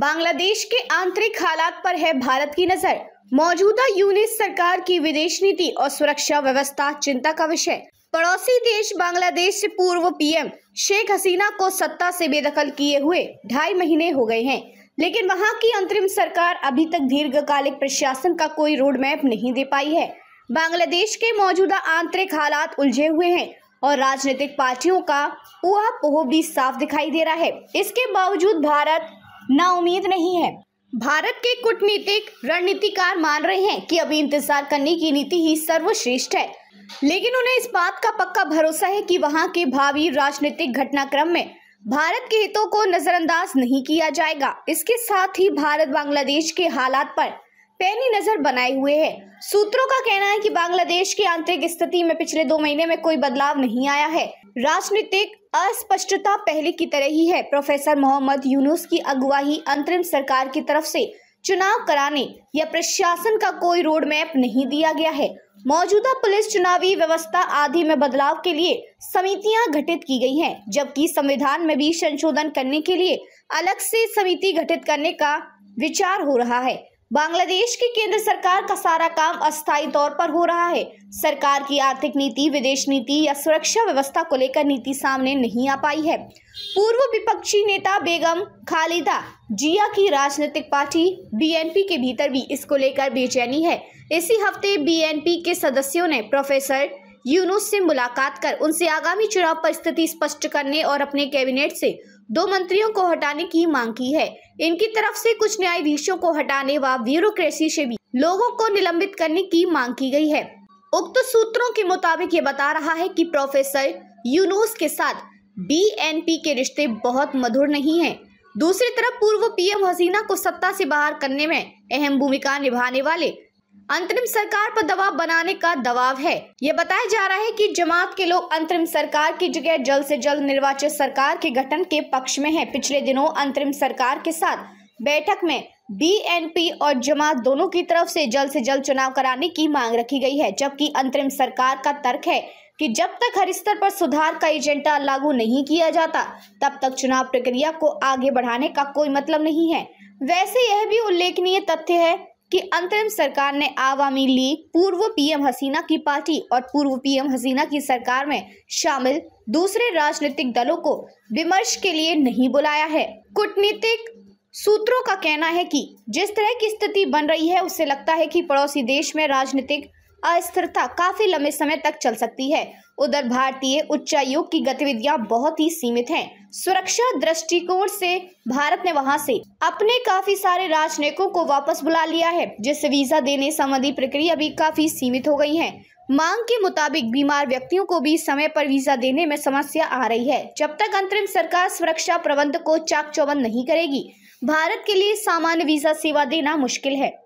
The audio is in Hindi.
बांग्लादेश के आंतरिक हालात पर है भारत की नजर मौजूदा यूनिस सरकार की विदेश नीति और सुरक्षा व्यवस्था चिंता का विषय पड़ोसी देश बांग्लादेश से पूर्व पीएम शेख हसीना को सत्ता से बेदखल किए हुए ढाई महीने हो गए हैं लेकिन वहां की अंतरिम सरकार अभी तक दीर्घकालिक प्रशासन का कोई रोड मैप नहीं दे पाई है बांग्लादेश के मौजूदा आंतरिक हालात उलझे हुए हैं और राजनीतिक पार्टियों का पोह भी साफ दिखाई दे रहा है इसके बावजूद भारत नाउमीद नहीं है भारत के कूटनीतिक रणनीतिकार मान रहे हैं कि अभी इंतजार करने की नीति ही सर्वश्रेष्ठ है लेकिन उन्हें इस बात का पक्का भरोसा है कि वहां के भावी राजनीतिक घटनाक्रम में भारत के हितों को नजरअंदाज नहीं किया जाएगा इसके साथ ही भारत बांग्लादेश के हालात पर पैनी नजर बनाए हुए है सूत्रों का कहना है कि बांग्लादेश की आंतरिक स्थिति में पिछले दो महीने में कोई बदलाव नहीं आया है राजनीतिक अस्पष्टता पहले की तरह ही है प्रोफेसर मोहम्मद यूनुस की अगुवाही अंतरिम सरकार की तरफ से चुनाव कराने या प्रशासन का कोई रोड मैप नहीं दिया गया है मौजूदा पुलिस चुनावी व्यवस्था आदि में बदलाव के लिए समितियां गठित की गई हैं, जबकि संविधान में भी संशोधन करने के लिए अलग से समिति गठित करने का विचार हो रहा है बांग्लादेश की केंद्र सरकार का सारा काम अस्थायी तौर पर हो रहा है सरकार की आर्थिक नीति विदेश नीति या सुरक्षा व्यवस्था को लेकर नीति सामने नहीं आ पाई है पूर्व विपक्षी नेता बेगम खालिदा जिया की राजनीतिक पार्टी बीएनपी के भीतर भी इसको लेकर बेचैनी है इसी हफ्ते बीएनपी के सदस्यों ने प्रोफेसर यूनुस से मुलाकात कर उनसे आगामी चुनाव पर स्थिति स्पष्ट करने और अपने कैबिनेट से दो मंत्रियों को हटाने की मांग की है इनकी तरफ से कुछ न्यायाधीशों को हटाने व ब्यूरोक्रेसी से भी लोगों को निलंबित करने की मांग की गई है उक्त सूत्रों के मुताबिक ये बता रहा है कि प्रोफेसर यूनुस के साथ बीएनपी के रिश्ते बहुत मधुर नहीं हैं। दूसरी तरफ पूर्व पीएम हसीना को सत्ता से बाहर करने में अहम भूमिका निभाने वाले अंतरिम सरकार पर दबाव बनाने का दबाव है ये बताया जा रहा है कि जमात के लोग अंतरिम सरकार की जगह जल्द से जल्द निर्वाचित सरकार के गठन के पक्ष में हैं। पिछले दिनों अंतरिम सरकार के साथ बैठक में बीएनपी और जमात दोनों की तरफ से जल्द से जल्द चुनाव कराने की मांग रखी गई है जबकि अंतरिम सरकार का तर्क है कि जब तक हर स्तर पर सुधार का एजेंडा लागू नहीं किया जाता तब तक चुनाव प्रक्रिया को आगे बढ़ाने का कोई मतलब नहीं है वैसे यह भी उल्लेखनीय तथ्य है कि अंतरिम सरकार ने आवामी लीग पूर्व पीएम हसीना की पार्टी और पूर्व पीएम हसीना की सरकार में शामिल दूसरे राजनीतिक दलों को विमर्श के लिए नहीं बुलाया है कूटनीतिक सूत्रों का कहना है कि जिस तरह की स्थिति बन रही है उससे लगता है कि पड़ोसी देश में राजनीतिक अस्थिरता काफी लंबे समय तक चल सकती है उधर भारतीय उच्चायोग की गतिविधियां बहुत ही सीमित हैं। सुरक्षा दृष्टिकोण से भारत ने वहां से अपने काफी सारे राजनयिकों को वापस बुला लिया है जिससे वीजा देने संबंधी प्रक्रिया भी काफी सीमित हो गई है मांग के मुताबिक बीमार व्यक्तियों को भी समय पर वीजा देने में समस्या आ रही है जब तक अंतरिम सरकार सुरक्षा प्रबंध को चाक चौबंद नहीं करेगी भारत के लिए सामान्य वीजा सेवा देना मुश्किल है